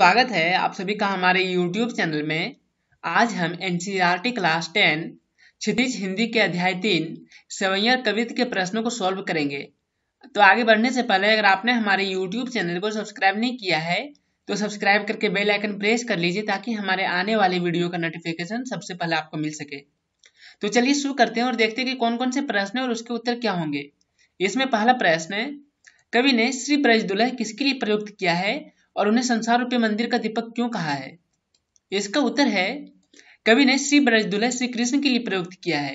स्वागत है आप सभी का हमारे YouTube चैनल में आज हम in class ten Kshitij Hindi के अध्याय तीन सवैया कवित के प्रश्नों को सॉल्व करेंगे तो आगे बढ़ने से पहले अगर आपने हमारे YouTube चैनल को सब्सक्राइब नहीं किया है तो सब्सक्राइब करके बेल आइकन प्रेस कर लीजिए ताकि हमारे आने वाले वीडियो का नोटिफिकेशन सबसे पहले आपको मिल सके तो चलिए शुरू करते हैं और देखते हैं कि कौन कौन से प्रश्न और उसके उत्तर क्या होंगे इसमें पहला प्रश्न है कवि ने श्री ब्रज दुल्ह किसके लिए प्रयुक्त किया है और उन्हें संसार रूपी मंदिर का दीपक क्यों कहा है इसका उत्तर है कवि ने श्री ब्रज दुल्हे श्री कृष्ण के लिए प्रयुक्त किया है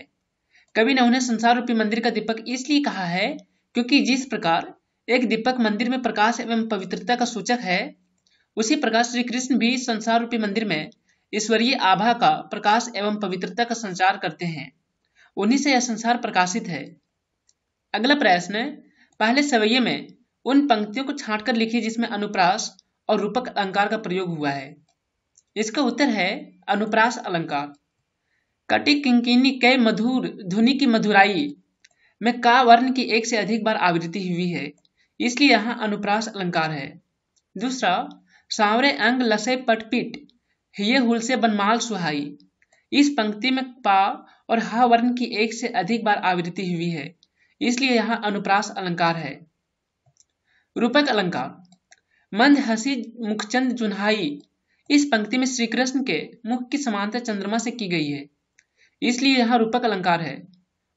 कवि ने उन्हें संसार रूपी मंदिर का दीपक इसलिए कहा है क्योंकि जिस प्रकार एक दीपक मंदिर में प्रकाश एवं पवित्रता का सूचक है उसी प्रकार श्री कृष्ण भी संसार रूपी मंदिर में ईश्वरीय आभा का प्रकाश एवं पवित्रता का संचार करते हैं उन्हीं से यह संसार प्रकाशित है अगला प्रश्न पहले सवैये में उन पंक्तियों को छांटकर लिखिए जिसमें अनुप्रास और रूपक अलंकार का प्रयोग हुआ है इसका उत्तर है अनुप्रास अलंकार कटिक किंकिनी कै मधुर ध्वनि की मधुराई में का वर्ण की एक से अधिक बार आवृत्ति हुई है इसलिए यहाँ अनुप्रास अलंकार है दूसरा सांवरे अंग लसे पटपीट हिये हुल से बनमाल सुहाई इस पंक्ति में पा और हा वर्ण की एक से अधिक बार आवृत्ति हुई है इसलिए यहाँ अनुप्रास अलंकार है रूपक अलंकार मंद हसी मुखचंद जुन्हाई इस पंक्ति में श्री कृष्ण के मुख की समानता चंद्रमा से की गई है इसलिए यहाँ रूपक अलंकार है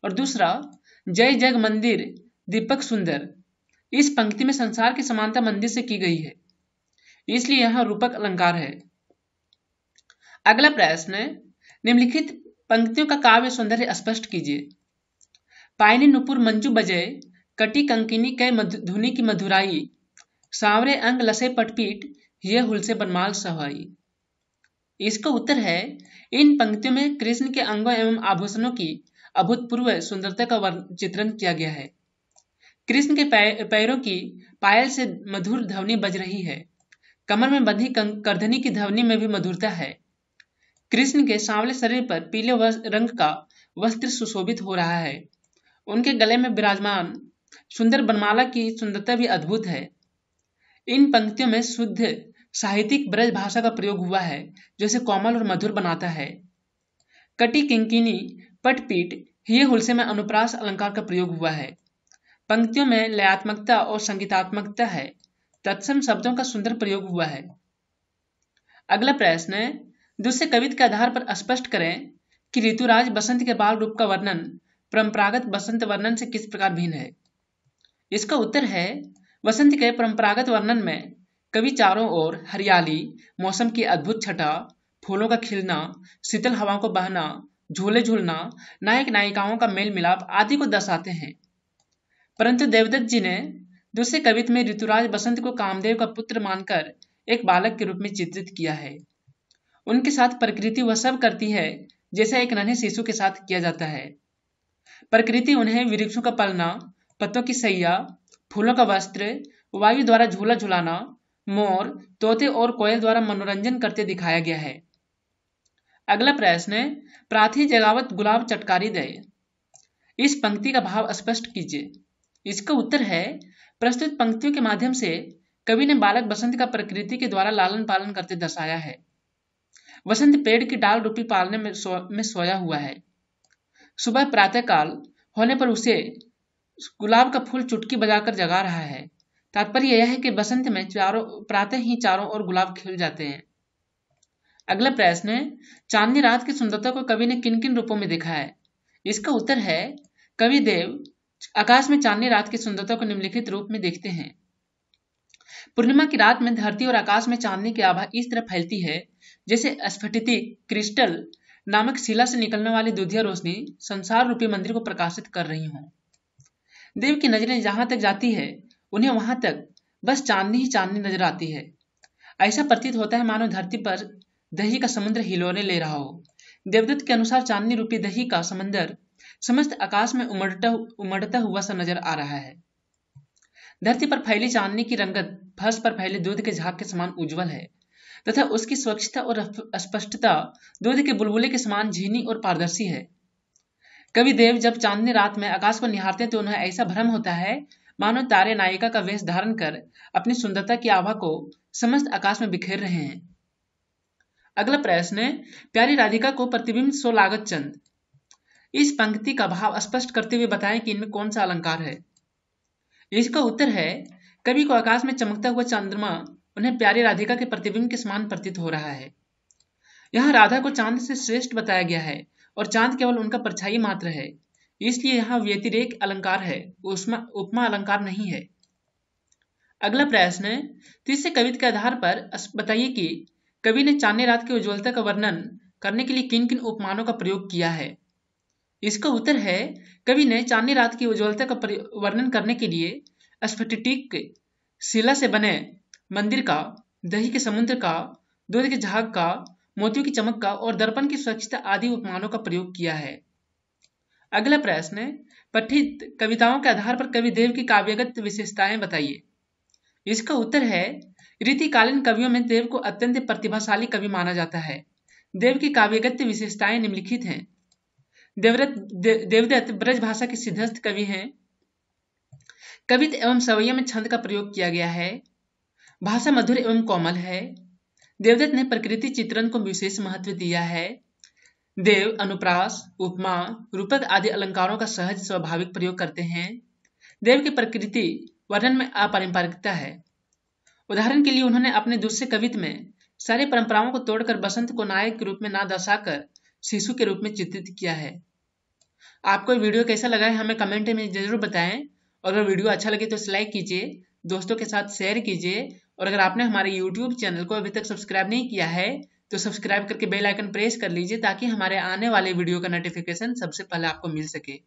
और दूसरा जय जग मंदिर दीपक सुंदर इस पंक्ति में संसार की समानता मंदिर से की गई है इसलिए यहाँ रूपक अलंकार है अगला प्रश्न निम्नलिखित पंक्तियों का काव्य सौंदर्य स्पष्ट कीजिए पायनी नुपुर मंजू बजय कटी कंकिनी कै धुनी की मधुराई सावरे अंग लसे पटपीट ये हुलसे बनमाल सवाई इसका उत्तर है इन पंक्तियों में कृष्ण के अंगों एवं आभूषणों की अभूतपूर्व सुंदरता का चित्रण किया गया है कृष्ण के पैरों की पायल से मधुर ध्वनि बज रही है कमर में बंधी करधनी की ध्वनि में भी मधुरता है कृष्ण के सांवले शरीर पर पीले रंग का वस्त्र सुशोभित हो रहा है उनके गले में विराजमान सुंदर बनमाला की सुंदरता भी अद्भुत है इन पंक्तियों में शुद्ध साहित्यिक ब्रज भाषा का प्रयोग हुआ है जो इसे कोमल और मधुर बनाता है कटी किंकिनी पटपीट ये हुलसे में अनुप्रास अलंकार का प्रयोग हुआ है पंक्तियों में लयात्मकता और संगीतात्मकता है तत्सम शब्दों का सुंदर प्रयोग हुआ है अगला प्रश्न है दूसरे कवित के आधार पर स्पष्ट करें कि ऋतुराज बसंत के बाल रूप का वर्णन परंपरागत बसंत वर्णन से किस प्रकार भिन्न है इसका उत्तर है वसंत के परंपरागत वर्णन में कवि चारों ओर हरियाली मौसम की अद्भुत छटा फूलों का खिलना शीतल हवाओं को बहना झूले झूलना नायक नायिकाओं का मेल मिलाप आदि को दर्शाते हैं परंतु देवदत्त जी ने दूसरे कवित में ऋतुराज बसंत को कामदेव का पुत्र मानकर एक बालक के रूप में चित्रित किया है उनके साथ प्रकृति वह सब करती है जैसे एक नन्हे शिशु के साथ किया जाता है प्रकृति उन्हें वृक्षों का पलना पत्तों की सैया फूलों का वस्त्र वायु द्वारा झूला झुलाना मोर तोते और कोयल द्वारा मनोरंजन करते दिखाया गया है अगला प्रश्न प्राथी जगावत गुलाब चटकारी दे इस पंक्ति का भाव स्पष्ट कीजिए इसका उत्तर है प्रस्तुत पंक्तियों के माध्यम से कवि ने बालक बसंत का प्रकृति के द्वारा लालन पालन करते दर्शाया है वसंत पेड़ की डाल रूपी पालने में, सो, में सोया हुआ है सुबह प्रातःकाल होने पर उसे गुलाब का फूल चुटकी बजाकर जगा रहा है तात्पर्य यह है कि बसंत में चारों प्रातः ही चारों ओर गुलाब खिल जाते हैं अगला प्रश्न है चांदनी रात की सुंदरता को कवि ने किन किन रूपों में देखा है इसका उत्तर है कवि देव आकाश में चांदनी रात की सुंदरता को निम्नलिखित रूप में देखते हैं पूर्णिमा की रात में धरती और आकाश में चांदनी की आभा इस तरह फैलती है जैसे स्फटित क्रिस्टल नामक शिला से निकलने वाली दुधिया रोशनी संसार रूपी मंदिर को प्रकाशित कर रही हूं देव की नज़रें जहां तक जाती है उन्हें वहां तक बस चांदनी ही चांदनी नजर आती है ऐसा प्रतीत होता है मानो धरती पर दही का समुद्र हिलोने ले रहा हो देवदत्त के अनुसार चांदनी रूपी दही का समंदर समस्त आकाश में उमड़ता उमड़ता हुआ सा नजर आ रहा है धरती पर फैली चांदनी की रंगत फर्श पर फैले दूध के झाग के समान उज्जवल है तथा उसकी स्वच्छता और स्पष्टता दूध के बुलबुले के समान झीनी और पारदर्शी है देव जब चांदनी रात में आकाश को निहारते तो उन्हें ऐसा भ्रम होता है मानो तारे नायिका का वेश धारण कर अपनी सुंदरता की आभा को समस्त आकाश में बिखेर रहे हैं अगला प्रश्न प्यारी राधिका को प्रतिबिंब सो लागत चंद इस पंक्ति का भाव स्पष्ट करते हुए बताएं कि इनमें कौन सा अलंकार है इसका उत्तर है कवि को आकाश में चमकता हुआ चंद्रमा उन्हें प्यारी राधिका के प्रतिबिंब के समान प्रतीत हो रहा है यहाँ राधा को चांद से श्रेष्ठ बताया गया है और चांद केवल उनका परछाई मात्र है इसलिए यहाँ व्यतिरेक अलंकार है उसमें उपमा अलंकार नहीं है अगला प्रश्न तीसरे कवित के आधार पर बताइए कि कवि ने चांदनी रात की उज्ज्वलता का वर्णन करने के लिए किन किन उपमानों का प्रयोग किया है इसका उत्तर है कवि ने चांदनी रात की उज्ज्वलता का वर्णन करने के लिए स्फटिक शिला से बने मंदिर का दही के समुद्र का दूध के झाग का मोतियों की चमक का और दर्पण की स्वच्छता आदि उपमानों का प्रयोग किया है अगला प्रश्न है पठित कविताओं के आधार पर कवि देव की काव्यगत विशेषताएं बताइए इसका उत्तर है रीतिकालीन कवियों में देव को अत्यंत प्रतिभाशाली कवि माना जाता है देव की काव्यगत विशेषताएं निम्नलिखित हैं देवरत दे, देवदत्त ब्रज भाषा के सिद्धस्थ कवि हैं कवित एवं सवैया में छंद का प्रयोग किया गया है भाषा मधुर एवं कोमल है देवदत्त ने प्रकृति चित्रण को विशेष महत्व दिया है देव अनुप्रास उपमा रूपक आदि अलंकारों का सहज स्वाभाविक प्रयोग करते हैं देव की प्रकृति वर्णन में अपारंपरिकता है उदाहरण के लिए उन्होंने अपने दूसरे कवित में सारे परंपराओं को तोड़कर बसंत को नायक के रूप में ना दर्शाकर शिशु के रूप में चित्रित किया है आपको वीडियो कैसा लगा है हमें कमेंट में जरूर बताएं और अगर वीडियो अच्छा लगे तो लाइक कीजिए दोस्तों के साथ शेयर कीजिए और अगर आपने हमारे यूट्यूब चैनल को अभी तक सब्सक्राइब नहीं किया है तो सब्सक्राइब करके बेल आइकन प्रेस कर लीजिए ताकि हमारे आने वाले वीडियो का नोटिफिकेशन सबसे पहले आपको मिल सके